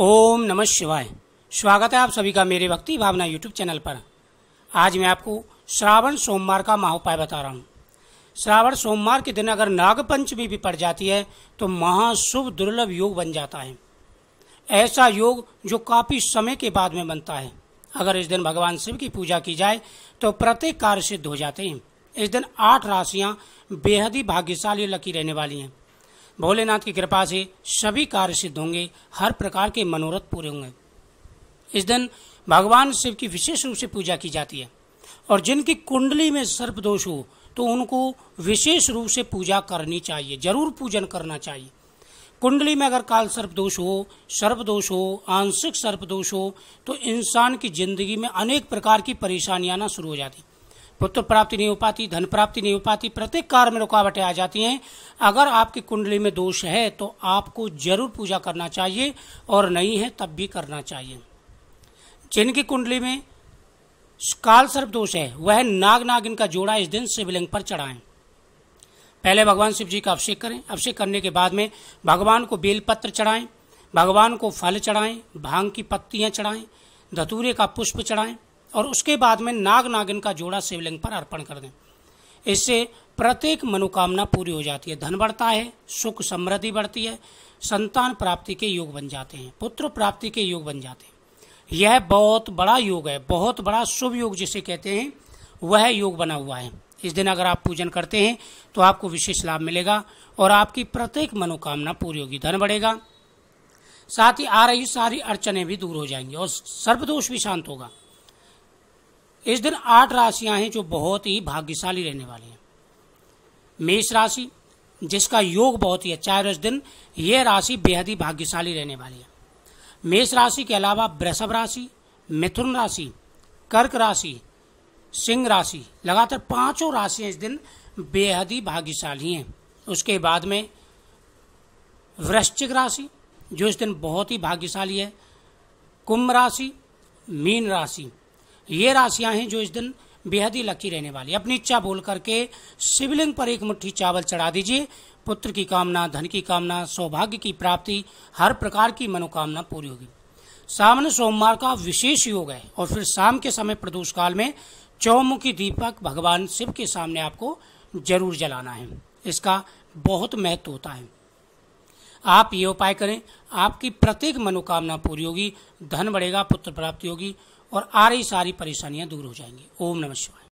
ओम नमः शिवाय स्वागत है आप सभी का मेरे भक्ति भावना यूट्यूब चैनल पर आज मैं आपको श्रावण सोमवार का महा उपाय बता रहा हूँ श्रावण सोमवार के दिन अगर नागपंचमी भी पड़ जाती है तो महाशुभ दुर्लभ योग बन जाता है ऐसा योग जो काफ़ी समय के बाद में बनता है अगर इस दिन भगवान शिव की पूजा की जाए तो प्रत्येक कार्य सिद्ध हो जाते हैं इस दिन आठ राशियाँ बेहद ही भाग्यशाली लकी रहने वाली हैं भोलेनाथ की कृपा से सभी कार्य सिद्ध होंगे हर प्रकार के मनोरथ पूरे होंगे इस दिन भगवान शिव की विशेष रूप से पूजा की जाती है और जिनकी कुंडली में सर्प दोष हो तो उनको विशेष रूप से पूजा करनी चाहिए जरूर पूजन करना चाहिए कुंडली में अगर काल सर्प दोष हो सर्प दोष हो आंशिक सर्प दोष हो तो इंसान की जिंदगी में अनेक प्रकार की परेशानियां ना शुरू हो जाती पुत्र प्राप्ति नहीं हो पाती धन प्राप्ति नहीं हो पाती प्रत्येक कार्य में रुकावटें आ जाती हैं अगर आपकी कुंडली में दोष है तो आपको जरूर पूजा करना चाहिए और नहीं है तब भी करना चाहिए जिनकी कुंडली में काल सर्प दोष है वह नाग नागिन का जोड़ा इस दिन शिवलिंग पर चढ़ाएं पहले भगवान शिव जी का अभिषेक करें अभिषेक करने के बाद में भगवान को बेलपत्र चढ़ाएं भगवान को फल चढ़ाएं भांग की पत्तियां चढ़ाएं धतूरे का पुष्प चढ़ाएं और उसके बाद में नाग नागिन का जोड़ा शिवलिंग पर अर्पण कर दें इससे प्रत्येक मनोकामना पूरी हो जाती है धन बढ़ता है सुख समृद्धि बढ़ती है संतान प्राप्ति के योग बन जाते हैं पुत्र प्राप्ति के योग बन जाते हैं यह बहुत बड़ा योग है बहुत बड़ा शुभ योग जिसे कहते हैं वह योग बना हुआ है इस दिन अगर आप पूजन करते हैं तो आपको विशेष लाभ मिलेगा और आपकी प्रत्येक मनोकामना पूरी होगी धन बढ़ेगा साथ ही आ रही सारी अड़चने भी दूर हो जाएंगी और सर्वदोष भी शांत होगा इस दिन आठ राशियां हैं जो बहुत ही भाग्यशाली रहने वाली हैं मेष राशि जिसका योग बहुत ही अच्छा है इस दिन यह राशि बेहद ही भाग्यशाली रहने वाली है मेष राशि के अलावा वृषभ राशि मिथुन राशि कर्क राशि सिंह राशि लगातार पांचों राशियां इस दिन बेहद ही भाग्यशाली हैं उसके बाद में वृश्चिक राशि जो इस दिन बहुत ही भाग्यशाली है कुंभ राशि मीन राशि ये राशियां हैं जो इस दिन बेहद ही लकी रहने वाली अपनी इच्छा बोल करके शिवलिंग पर एक मुट्ठी चावल चढ़ा दीजिए पुत्र की कामना धन की कामना सौभाग्य की प्राप्ति हर प्रकार की मनोकामना पूरी होगी सामने सोमवार का विशेष योग है और फिर शाम के समय प्रदूष काल में चौमुखी दीपक भगवान शिव के सामने आपको जरूर जलाना है इसका बहुत महत्व होता है आप ये उपाय करें आपकी प्रत्येक मनोकामना पूरी होगी धन बढ़ेगा पुत्र प्राप्ति होगी और आ रही सारी परेशानियां दूर हो जाएंगी ओम नमः शिवाय